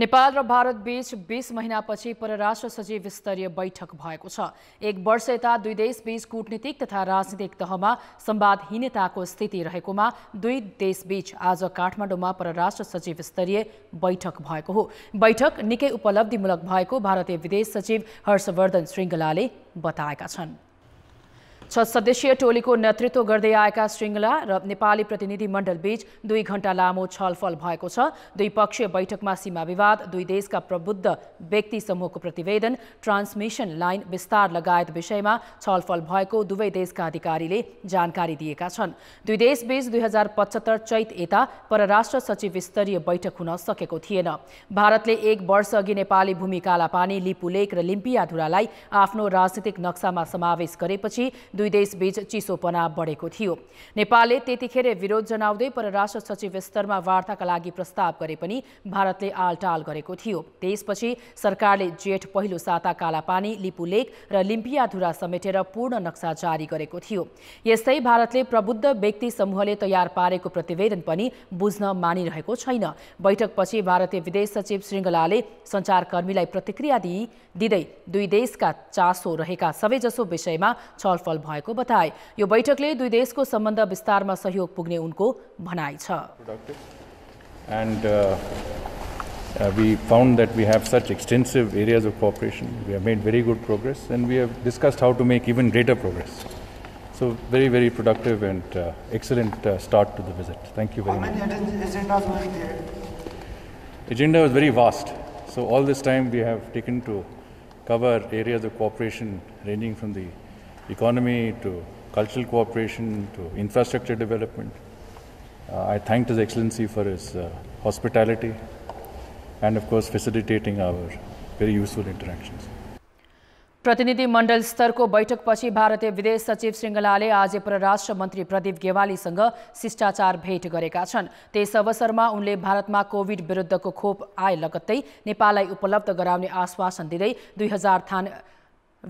नेपाल र भारत बीच बिस महिनापछि परराष्ट्र सचिव स्तरीय बैठक भएको छ एक वर्ष यता दुई देशबीच कूटनीतिक तथा राजनीतिक तहमा संवादहीनताको स्थिति रहेकोमा दुई देशबीच आज काठमाडौँमा परराष्ट्र सचिव स्तरीय बैठक भएको हो बैठक निकै उपलब्धिमूलक भएको भारतीय विदेश सचिव हर्षवर्धन श्रृङ्गलाले बताएका छन् छ सदस्यीय टोलीको नेतृत्व गर्दै आएका श्रृङ्गला र नेपाली प्रतिनिधि मण्डलबीच दुई घण्टा लामो छलफल भएको छ द्विपक्षीय बैठकमा सीमा विवाद दुई देशका प्रबुद्ध व्यक्ति समूहको प्रतिवेदन ट्रान्समिसन लाइन विस्तार लगायत विषयमा छलफल भएको दुवै देशका अधिकारीले जानकारी दिएका छन् दुई देशबीच दुई हजार पचहत्तर चैत यता परराष्ट्र सचिव स्तरीय बैठक हुन सकेको थिएन भारतले एक वर्ष अघि नेपाली भूमि कालापानी लिपुलेक र लिम्पियाधुरालाई आफ्नो राजनीतिक नक्सामा समावेश गरेपछि दुई देशबीच चिसोपना बढेको थियो नेपालले त्यतिखेर विरोध जनाउँदै परराष्ट्र सचिव स्तरमा वार्ताका लागि प्रस्ताव गरे पनि भारतले आलटाल गरेको थियो त्यसपछि सरकारले जेठ पहिलो साता कालापानी लिपुलेक र लिम्पियाधुरा समेटेर पूर्ण नक्सा जारी गरेको थियो यस्तै भारतले प्रबुद्ध व्यक्ति समूहले तयार पारेको प्रतिवेदन पनि बुझ्न मानिरहेको छैन बैठकपछि भारतीय विदेश सचिव श्रृङ्गलाले सञ्चारकर्मीलाई प्रतिक्रिया दिँदै दुई देशका चासो रहेका सबैजसो विषयमा छलफल भएको And uh, we found that we have such extensive areas of cooperation. We have made very good progress and we have discussed how to make even greater progress. So, very, very productive and uh, excellent uh, start to the visit. Thank you very much. The Agenda was very vast. So, all this time we have taken to cover areas of cooperation ranging from the economy to cultural cooperation to infrastructure development. Uh, I thanked His Excellency for his uh, hospitality and, of course, facilitating our very useful interactions. प्रतिनिधि मण्डल स्तरको बैठकपछि भारतीय विदेश सचिव श्रृङ्गलाले आज परराष्ट्र मन्त्री प्रदीप गेवालीसँग शिष्टाचार भेट गरेका छन् त्यस अवसरमा उनले भारतमा कोभिड विरुद्धको खोप आए लगत्तै नेपाललाई उपलब्ध गराउने आश्वासन दिँदै दुई हजार थान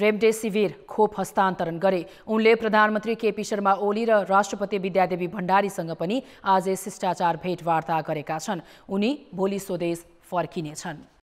रेमडेसिभिर खोप हस्तान्तरण गरे उनले प्रधानमन्त्री केपी शर्मा ओली र राष्ट्रपति विद्यादेवी भण्डारीसँग पनि आज शिष्टाचार भेटवार्ता गरेका छन् उनी भोलि स्वदेश फर्किनेछन्